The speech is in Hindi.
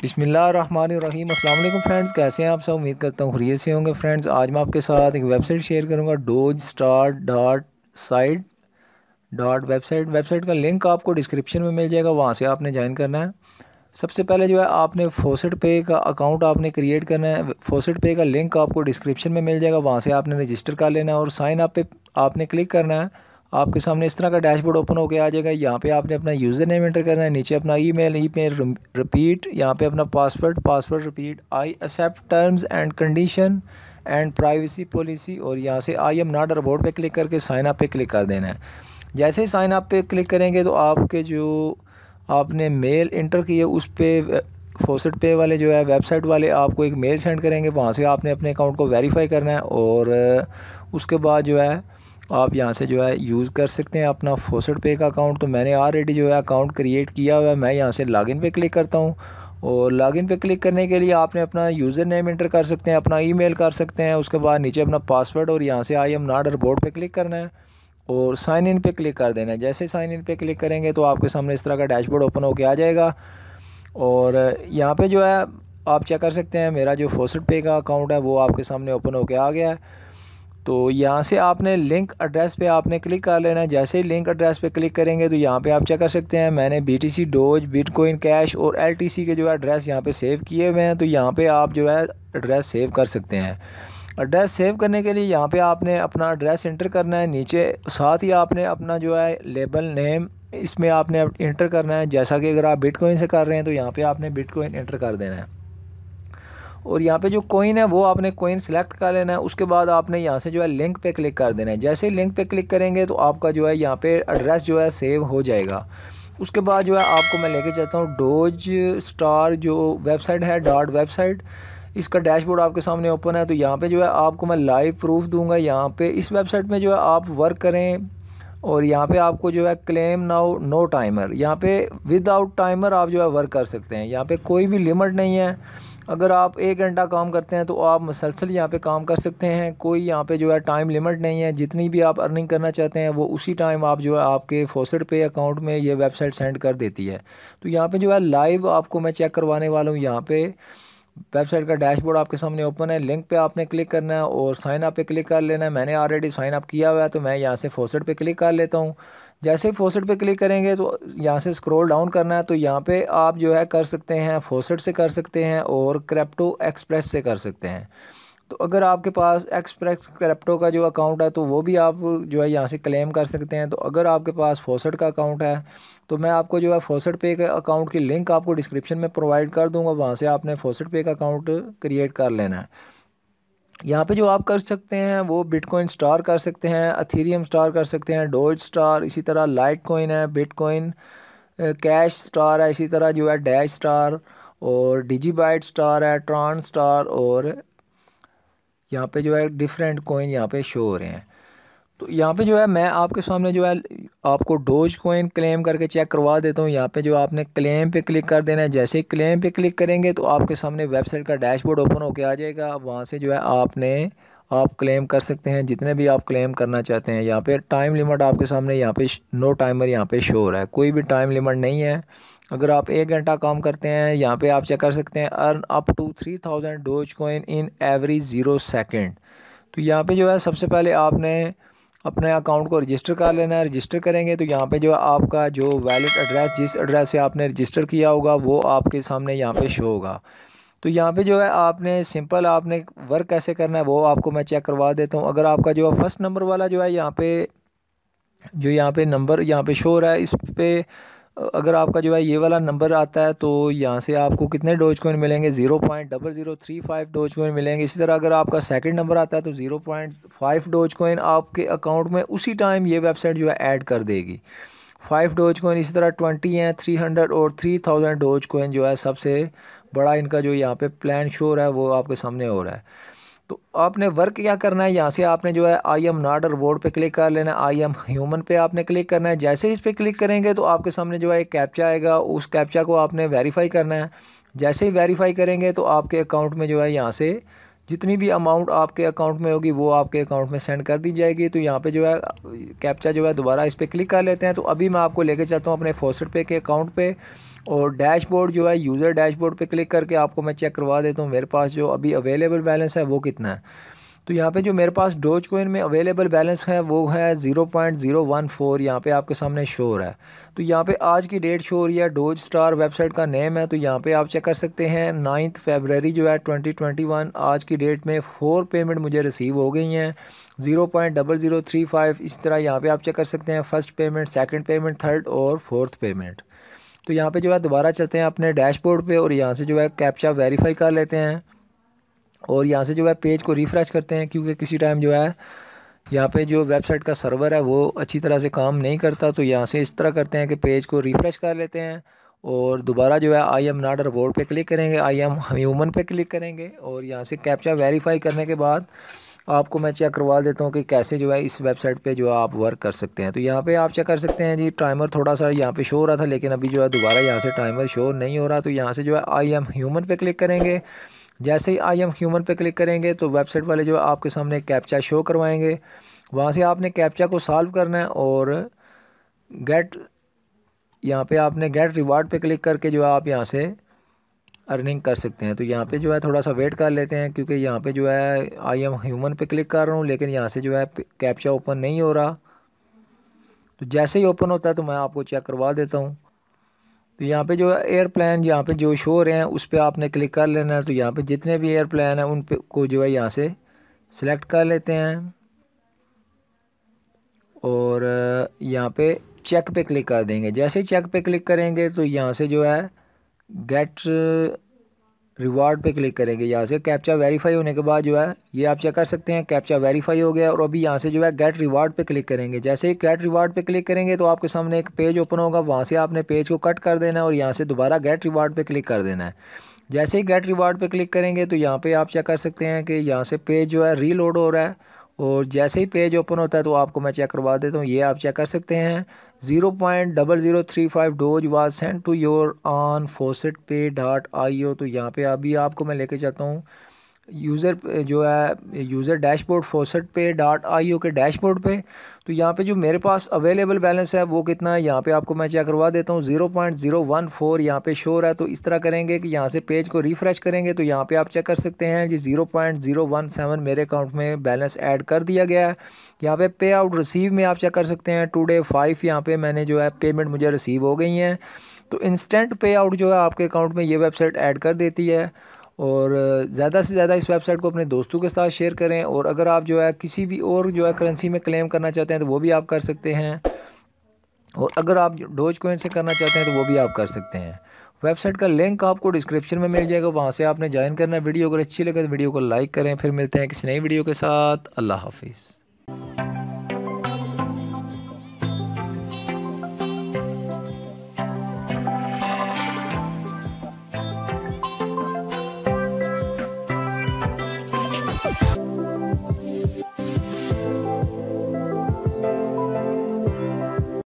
बिसमिल्ल रहीम अल्लाम फ्रेंड्स कैसे हैं आप सब उम्मीद करता हूँ खुरी से होंगे फ्रेंड्स आज मैं आपके साथ एक वेबसाइट शेयर करूँगा Doge star dot site dot website website का लिंक आपको डिस्क्रिप्शन में मिल जाएगा वहाँ से आपने ज्वाइन करना है सबसे पहले जो है आपने फोसेट पे का अकाउंट आपने क्रिएट करना है फोसेट पे का लिंक आपको डिस्क्रिप्शन में मिल जाएगा वहाँ से आपने रजिस्टर कर लेना है और साइन अप पे आपने क्लिक करना है आपके सामने इस तरह का डैशबोर्ड ओपन होकर आ जाएगा यहाँ पे आपने अपना यूज़र नेम एंटर करना है नीचे अपना ईमेल ईमेल रिपीट यहाँ पे अपना password password repeat I accept terms and condition and privacy policy और यहाँ से आई एम नॉट अबाउट पे क्लिक करके साइन अप पे क्लिक कर देना है जैसे ही साइन अप पे क्लिक करेंगे तो आपके जो आपने मेल इंटर किए उस पर फोसेट पे वाले जो है वेबसाइट वाले आपको एक मेल सेंड करेंगे वहाँ से आपने अपने अकाउंट को वेरीफाई करना है और उसके बाद जो है आप यहाँ से जो है यूज़ कर सकते हैं अपना फोसड पे का अकाउंट तो मैंने ऑलरेडी जो है अकाउंट क्रिएट किया हुआ है मैं यहाँ से लॉगिन पे क्लिक करता हूँ और लॉगिन पे क्लिक करने के लिए आपने अपना यूज़र नेम इंटर कर सकते हैं अपना ईमेल कर सकते हैं उसके बाद नीचे अपना पासवर्ड और यहाँ से आई एम नाट बोर्ड पर क्लिक करना है और साइन इन पे क्लिक कर देना है जैसे साइन इन पे क्लिक करेंगे तो आपके सामने इस तरह का डैशबोर्ड ओपन होकर आ जाएगा और यहाँ पे जो है आप चेक कर सकते हैं मेरा जो फोसड पे का अकाउंट है वो आपके सामने ओपन होके आ गया है तो यहाँ से आपने लिंक एड्रेस पे आपने क्लिक कर लेना है जैसे ही लिंक एड्रेस पे क्लिक करेंगे तो यहाँ पे आप चेक कर सकते हैं मैंने B T C Doge bitcoin cash और एल टी सी के जो है एड्रेस यहाँ पे सेव किए हुए हैं तो यहाँ पे आप जो है एड्रेस सेव कर सकते हैं एड्रेस सेव करने के लिए यहाँ पे आपने अपना एड्रेस इंटर करना है नीचे साथ ही आपने अपना जो है लेबल नेम इसमें आपने इंटर करना है जैसा कि अगर आप बिटकॉइन से कर रहे हैं तो यहाँ पर आपने बिटकॉइन इंटर कर देना है और यहाँ पे जो कोइन है वो आपने कोइन सेलेक्ट कर लेना है उसके बाद आपने यहाँ से जो है लिंक पे क्लिक कर देना है जैसे ही लिंक पे क्लिक करेंगे तो आपका जो है यहाँ पे एड्रेस जो है सेव हो जाएगा उसके बाद जो है आपको मैं लेके चलता हूँ डोज स्टार जो वेबसाइट है डॉट वेबसाइट इसका डैशबोर्ड आपके सामने ओपन है तो यहाँ पर जो है आपको मैं लाइव प्रूफ दूँगा यहाँ पर इस वेबसाइट में जो है आप वर्क करें और यहाँ पे आपको जो है क्लेम नाउ नो टाइमर यहाँ पे विदाउट टाइमर आप जो है वर्क कर सकते हैं यहाँ पे कोई भी लिमिट नहीं है अगर आप एक घंटा काम करते हैं तो आप मसलसल यहाँ पे काम कर सकते हैं कोई यहाँ पे जो है टाइम लिमिट नहीं है जितनी भी आप अर्निंग करना चाहते हैं वो उसी टाइम आप जो है आपके फोसेट पे अकाउंट में ये वेबसाइट सेंड कर देती है तो यहाँ पे जो है लाइव आपको मैं चेक करवाने वाला हूँ यहाँ पर वेबसाइट का डैशबोर्ड आपके सामने ओपन है लिंक पे आपने क्लिक करना है और साइन अप पे क्लिक कर लेना है मैंने ऑलरेडी साइन अप किया हुआ है तो मैं यहाँ से फोसेट पे क्लिक कर लेता हूँ जैसे ही फोसेट पे क्लिक करेंगे तो यहाँ से स्क्रॉल डाउन करना है तो यहाँ पे आप जो है कर सकते हैं फोसेट से कर सकते हैं और क्रैप्टो एक्सप्रेस से कर सकते हैं तो अगर आपके पास एक्सप्रेस क्रैप्टो का जो अकाउंट है तो वो भी आप जो है यहाँ से क्लेम कर सकते हैं तो अगर आपके पास फोसेट का अकाउंट है तो मैं आपको जो है फोसेट पे का अकाउंट की लिंक आपको डिस्क्रिप्शन में प्रोवाइड कर दूँगा वहाँ से आपने फोसेट पे का अकाउंट क्रिएट कर लेना है यहाँ पे जो आप कर सकते हैं वो बिटकॉइन स्टार कर सकते हैं अथीरियम स्टार कर सकते हैं डोज स्टार इसी तरह लाइट कॉइन है बिटकॉइन कैश स्टार है इसी तरह जो है डैश स्टार और डिजी बाइट स्टार है ट्रॉन स्टार और यहाँ पे जो है डिफरेंट कॉइन यहाँ पे शो हो रहे हैं तो यहाँ पे जो है मैं आपके सामने जो है आपको डोज कोइन क्लेम करके चेक करवा देता हूँ यहाँ पे जो आपने क्लेम पे क्लिक कर देना है जैसे ही क्लेम पे क्लिक करेंगे तो आपके सामने वेबसाइट का डैशबोर्ड ओपन होके आ जाएगा वहाँ से जो है आपने आप क्लेम कर सकते हैं जितने भी आप क्लेम करना चाहते हैं यहाँ पे टाइम लिमिट आपके सामने यहाँ पे नो टाइमर यहाँ पे शोर है कोई भी टाइम लिमिट नहीं है अगर आप एक घंटा काम करते हैं यहाँ पे आप चेक कर सकते हैं earn up to three thousand Dogecoin in every zero second तो यहाँ पे जो है सबसे पहले आपने अपने अकाउंट को रजिस्टर कर लेना है रजिस्टर करेंगे तो यहाँ पे जो है आपका जो वैलिड एड्रेस जिस एड्रेस से आपने रजिस्टर किया होगा वो आपके सामने यहाँ पे शो होगा तो यहाँ पे जो है आपने सिंपल आपने वर्क कैसे करना है वो आपको मैं चेक करवा देता हूँ अगर आपका जो है फर्स्ट नंबर वाला जो है यहाँ पे जो यहाँ पे नंबर यहाँ पे शो हो रहा है इस पर अगर आपका जो है ये वाला नंबर आता है तो यहाँ से आपको कितने डोज कोइन मिलेंगे zero point double zero three five Dogecoin मिलेंगे इसी तरह अगर आपका सेकंड नंबर आता है तो zero point five Dogecoin आपके अकाउंट में उसी टाइम ये वेबसाइट जो है ऐड कर देगी फाइव डोज कोइन इसी तरह ट्वेंटी हैं थ्री हंड्रेड और थ्री थाउजेंड डोज कोइन जो है सबसे बड़ा इनका जो यहाँ पे प्लान शोर है वो आपके सामने हो रहा है तो आपने वर्क क्या करना है यहाँ से आपने जो है आई एम नॉट रोबोट पे क्लिक कर लेना आई एम ह्यूमन पे आपने क्लिक करना है जैसे इस पर क्लिक करेंगे तो आपके सामने जो है एक कैप्चा आएगा उस कैप्चा को आपने वेरीफाई करना है जैसे ही वेरीफाई करेंगे तो आपके अकाउंट में जो है यहाँ से जितनी भी अमाउंट आपके अकाउंट में होगी वो आपके अकाउंट में सेंड कर दी जाएगी तो यहाँ पे जो है कैप्चा जो है दोबारा इस पर क्लिक कर लेते हैं तो अभी मैं आपको लेके चलता हूँ अपने फोसट पे के अकाउंट पे और डैशबोर्ड जो है यूज़र डैशबोर्ड पे क्लिक करके आपको मैं चेक करवा देता हूँ मेरे पास जो अभी अवेलेबल बैलेंस है वो कितना है तो यहाँ पे जो मेरे पास डोज कोइन में अवेलेबल बैलेंस है वो है zero point zero one four यहाँ पर आपके सामने शोर है तो यहाँ पे आज की डेट शो हो रही है डोज स्टार वेबसाइट का नेम है तो यहाँ पे आप चेक कर सकते हैं नाइन्थ फेबररी जो है ट्वेंटी ट्वेंटी वन आज की डेट में फ़ोर पेमेंट मुझे रिसीव हो गई हैं zero point double zero three five इस तरह यहाँ पे आप चेक कर सकते हैं first payment second payment third और फोर्थ पेमेंट तो यहाँ पर जो है दोबारा चलते हैं अपने डैशबोर्ड पर और यहाँ से जो है कैप्चा वेरीफाई कर लेते हैं और यहाँ से जो है पेज को रिफ़्रेश करते हैं क्योंकि किसी टाइम जो है यहाँ पे जो वेबसाइट का सर्वर है वो अच्छी तरह से काम नहीं करता तो यहाँ से इस तरह करते हैं कि पेज को रिफ़्रेश कर लेते हैं और दोबारा जो है आई एम नाट रोबोट पर क्लिक करेंगे आई एम ह्यूमन पर क्लिक करेंगे और यहाँ से कैप्चा वेरीफाई करने के बाद आपको मैं चेक करवा देता हूँ कि कैसे जो है इस वेबसाइट पे जो है आप वर्क कर सकते हैं तो यहाँ पे आप चेक कर सकते हैं जी टाइमर थोड़ा सा यहाँ पे शो हो रहा था लेकिन अभी जो है दोबारा यहाँ से टाइमर शो नहीं हो रहा तो यहाँ से जो है आई एम ह्यूमन पे क्लिक करेंगे जैसे ही आई एम ह्यूमन पे क्लिक करेंगे तो वेबसाइट वाले जो आपके सामने कैप्चा शो करवाएंगे वहाँ से आपने कैप्चा को सॉल्व करना है और गेट यहाँ पे आपने गेट रिवार्ड पे क्लिक करके जो है आप यहाँ से अर्निंग कर सकते हैं तो यहाँ पे जो है थोड़ा सा वेट कर लेते हैं क्योंकि यहाँ पे जो है आई एम ह्यूमन पे क्लिक कर रहा हूँ लेकिन यहाँ से जो है कैप्चा ओपन नहीं हो रहा तो जैसे ही ओपन होता है तो मैं आपको चेक करवा देता हूँ तो यहाँ पे जो एयरप्लान यहाँ पे जो शो रहे हैं उस पर आपने क्लिक कर लेना है तो यहाँ पे जितने भी एयरप्लान हैं उन पे को जो है यहाँ से सिलेक्ट कर लेते हैं और यहाँ पे चेक पे क्लिक कर देंगे जैसे चेक पे क्लिक करेंगे तो यहाँ से जो है गेट रिवार्ड पे क्लिक करेंगे यहाँ से कैप्चा वेरीफाई होने के बाद जो है ये आप चेक कर सकते हैं कैप्चा वेरीफाई हो गया और अभी यहाँ से जो है गेट रिवार्ड पे क्लिक करेंगे जैसे ही गेट रिवार्ड पे क्लिक करेंगे तो आपके सामने एक पेज ओपन होगा वहाँ से आपने पेज को कट कर देना है और यहाँ से दोबारा गेट रिवार्ड पर क्लिक कर देना है जैसे ही गेट रिवार्ड पर क्लिक करेंगे तो यहाँ पर आप चेक कर सकते हैं कि यहाँ से पेज जो है रीलोड हो रहा है और जैसे ही पेज ओपन होता है तो आपको मैं चेक करवा देता हूँ ये आप चेक कर सकते हैं zero point double zero three five Doge was send to your on FaucetPay dot आई ओ तो यहाँ पे अभी आपको मैं लेके जाता हूँ यूज़र eh, जो है यूज़र डैशबोर्ड फोसट पे डॉट आई के डैशबोर्ड पे तो यहाँ पे जो मेरे पास अवेलेबल बैलेंस है वो कितना है यहाँ पे आपको मैं चेक करवा देता हूँ zero point zero one four यहाँ पे शोर है तो इस तरह करेंगे कि यहाँ से पेज को रिफ़्रेश करेंगे तो यहाँ पे आप चेक कर सकते हैं जी zero point zero one seven मेरे अकाउंट में बैलेंस ऐड कर दिया गया है यहाँ पे पे आउट रिसीव में आप चेक कर सकते हैं टू डे फाइव यहाँ पे मैंने जो है पेमेंट मुझे रिसीव हो गई हैं तो इंस्टेंट पे आउट जो है आपके अकाउंट में ये वेबसाइट ऐड कर देती है और ज़्यादा से ज़्यादा इस वेबसाइट को अपने दोस्तों के साथ शेयर करें और अगर आप जो है किसी भी और जो है करेंसी में क्लेम करना चाहते हैं तो वो भी आप कर सकते हैं और अगर आप डोज कोइन से करना चाहते हैं तो वो भी आप कर सकते हैं वेबसाइट का लिंक आपको डिस्क्रिप्शन में मिल जाएगा वहाँ से आपने ज्वाइन करना है वीडियो अगर अच्छी लगे तो वीडियो को लाइक करें फिर मिलते हैं किसी नई वीडियो के साथ अल्लाह हाफिज़